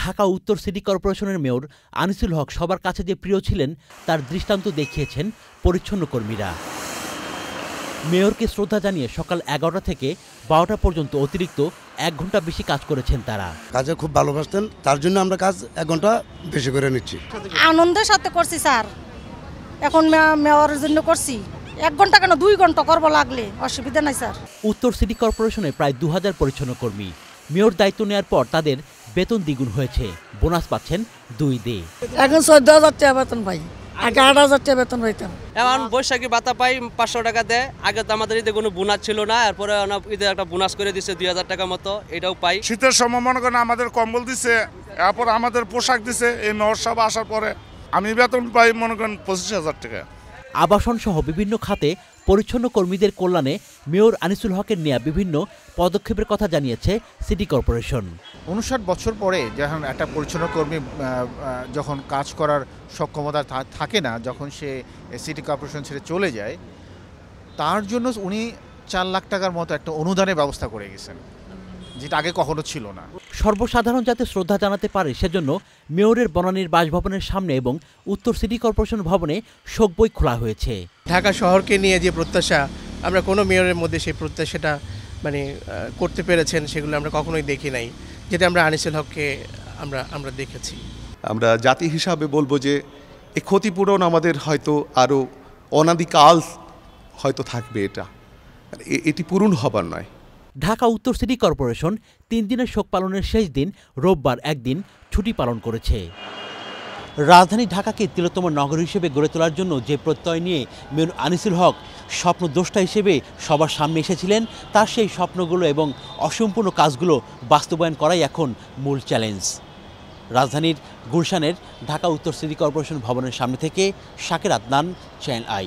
ঢাকা উত্তর সিটি কর্পোরেশনের মেয়র আনিসুল হক সবার কাছে যে প্রিয় ছিলেন তার দৃষ্টান্ত দেখিয়েছেন পরিচ্ছন্ন কর্মীরা মেয়রকে শ্রদ্ধা জানিয়ে সকাল এগারোটা থেকে বারোটা পর্যন্ত অতিরিক্ত এক ঘন্টা বেশি কাজ করেছেন তারা কাজে খুব ভালোবাসতেন তার জন্য আমরা কাজ এক ঘন্টা বেশি করে নিচ্ছি আনন্দের সাথে করছি স্যার এখন মেয়রের জন্য করছি এক ঘন্টা কেন দুই ঘন্টা করবো লাগলে অসুবিধা নাই স্যার উত্তর সিটি কর্পোরেশনে প্রায় দু হাজার পরিচ্ছন্ন কর্মী মেয়র দায়িত্ব নেওয়ার পর তাদের বেতন দ্বিগুণ হয়েছে বোনাস পাচ্ছেন দুই দে এখন চোদ্দ হাজার টাকা বেতন পাই আগে আট হাজার টাকা বেতন পাইতাম এখন বৈশাখী ভাতা পাই পাঁচশো টাকা দেয় আগে তো আমাদের ঈদে কোনো বোনাস ছিল না এরপরে ঈদে একটা বোনাস করে দিছে দুই হাজার টাকা মতো এটাও পাই শীতের সময় মনে করেন আমাদের কম্বল দিছে এরপর আমাদের পোশাক দিছে এই মেয়র আসার পরে আমি বেতন পাই মনে করেন পঁচিশ হাজার টাকা আবাসন সহ বিভিন্ন খাতে পরিচ্ছন্ন কর্মীদের কল্যাণে মেয়র আনিসুল হকের নেয়া বিভিন্ন পদক্ষেপের কথা জানিয়েছে সিটি কর্পোরেশন উনষাট বছর পরে যখন একটা পরিচ্ছন্ন কর্মী যখন কাজ করার সক্ষমতা থাকে না যখন সে সিটি কর্পোরেশন ছেড়ে চলে যায় তার জন্য উনি চার লাখ টাকার মতো একটা অনুদানের ব্যবস্থা করে গেছেন যেটা আগে কখনো ছিল না সর্বসাধারণ যাতে শ্রদ্ধা জানাতে পারে সেজন্য মেয়রের বনানীর বাসভবনের সামনে এবং উত্তর সিটি কর্পোরেশন ভবনে বই খোলা হয়েছে ঢাকা শহরকে নিয়ে যে প্রত্যাশা আমরা কোনো মেয়রের মধ্যে সেই প্রত্যাশাটা মানে করতে পেরেছেন সেগুলো আমরা কখনোই দেখি নাই যেটা আমরা আনিসুল হককে আমরা আমরা দেখেছি আমরা জাতি হিসাবে বলবো যে এ ক্ষতিপূরণ আমাদের হয়তো আরও অনাদিকাল হয়তো থাকবে এটা মানে, এটি পূরণ হবার নয় ঢাকা উত্তর সিটি কর্পোরেশন তিন দিনের শোক পালনের শেষ দিন রোববার একদিন ছুটি পালন করেছে রাজধানী ঢাকাকে তিলোত্তম নগর হিসেবে গড়ে তোলার জন্য যে প্রত্যয় নিয়ে মেয়র আনিসুল হক স্বপ্নদ্রষ্টা হিসেবে সবার সামনে এসেছিলেন তার সেই স্বপ্নগুলো এবং অসম্পূর্ণ কাজগুলো বাস্তবায়ন করাই এখন মূল চ্যালেঞ্জ রাজধানীর গুলশানের ঢাকা উত্তর সিটি কর্পোরেশন ভবনের সামনে থেকে শাকের আদনান চ্যান আই